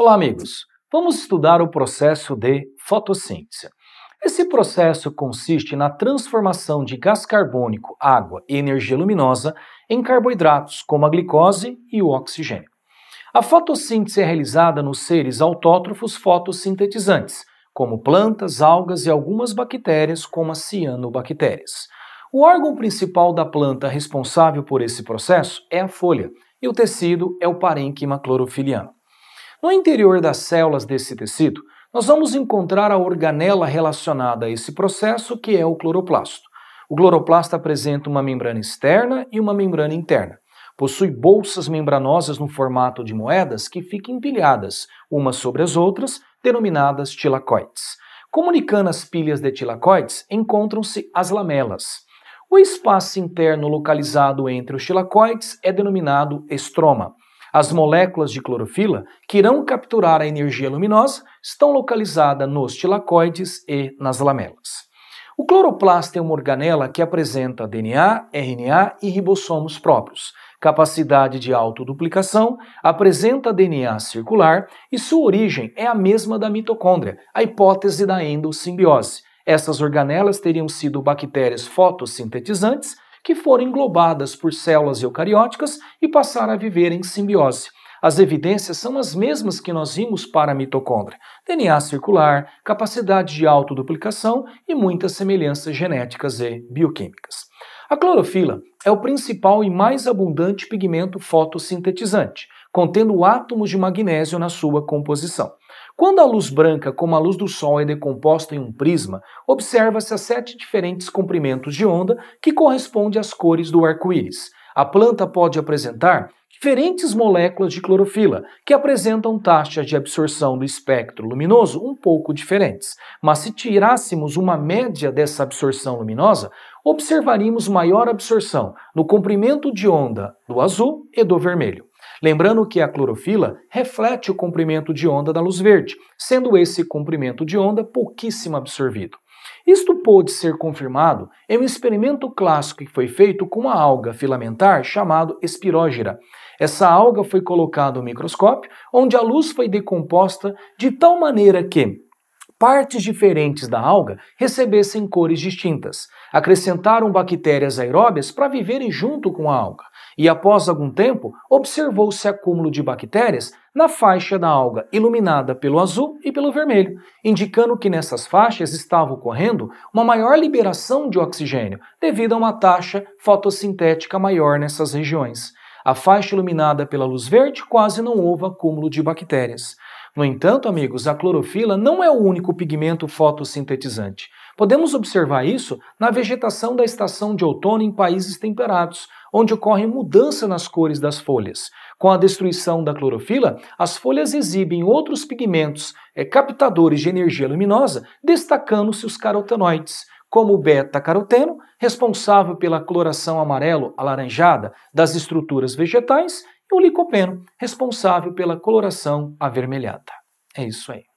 Olá, amigos. Vamos estudar o processo de fotossíntese. Esse processo consiste na transformação de gás carbônico, água e energia luminosa em carboidratos, como a glicose e o oxigênio. A fotossíntese é realizada nos seres autótrofos fotossintetizantes, como plantas, algas e algumas bactérias, como as cianobactérias. O órgão principal da planta responsável por esse processo é a folha, e o tecido é o parênquima clorofiliano. No interior das células desse tecido, nós vamos encontrar a organela relacionada a esse processo, que é o cloroplasto. O cloroplasto apresenta uma membrana externa e uma membrana interna. Possui bolsas membranosas no formato de moedas que ficam empilhadas umas sobre as outras, denominadas tilacoides. Comunicando as pilhas de tilacoides, encontram-se as lamelas. O espaço interno localizado entre os tilacoides é denominado estroma. As moléculas de clorofila, que irão capturar a energia luminosa, estão localizadas nos tilacoides e nas lamelas. O cloroplasto é uma organela que apresenta DNA, RNA e ribossomos próprios, capacidade de autoduplicação, apresenta DNA circular e sua origem é a mesma da mitocôndria, a hipótese da endossimbiose. Essas organelas teriam sido bactérias fotossintetizantes que foram englobadas por células eucarióticas e passaram a viver em simbiose. As evidências são as mesmas que nós vimos para a mitocôndria: DNA circular, capacidade de autoduplicação e muitas semelhanças genéticas e bioquímicas. A clorofila é o principal e mais abundante pigmento fotossintetizante, contendo átomos de magnésio na sua composição. Quando a luz branca, como a luz do Sol, é decomposta em um prisma, observa-se as sete diferentes comprimentos de onda que correspondem às cores do arco-íris. A planta pode apresentar diferentes moléculas de clorofila, que apresentam taxas de absorção do espectro luminoso um pouco diferentes. Mas se tirássemos uma média dessa absorção luminosa, observaríamos maior absorção no comprimento de onda do azul e do vermelho. Lembrando que a clorofila reflete o comprimento de onda da luz verde, sendo esse comprimento de onda pouquíssimo absorvido. Isto pôde ser confirmado em um experimento clássico que foi feito com uma alga filamentar chamado espirógira. Essa alga foi colocada no microscópio, onde a luz foi decomposta de tal maneira que partes diferentes da alga recebessem cores distintas. Acrescentaram bactérias aeróbias para viverem junto com a alga e, após algum tempo, observou-se acúmulo de bactérias na faixa da alga iluminada pelo azul e pelo vermelho, indicando que nessas faixas estava ocorrendo uma maior liberação de oxigênio devido a uma taxa fotossintética maior nessas regiões. A faixa iluminada pela luz verde quase não houve acúmulo de bactérias. No entanto, amigos, a clorofila não é o único pigmento fotossintetizante. Podemos observar isso na vegetação da estação de outono em países temperados, onde ocorre mudança nas cores das folhas. Com a destruição da clorofila, as folhas exibem outros pigmentos é, captadores de energia luminosa, destacando-se os carotenoides como o beta-caroteno, responsável pela coloração amarelo-alaranjada das estruturas vegetais, e o licopeno, responsável pela coloração avermelhada. É isso aí.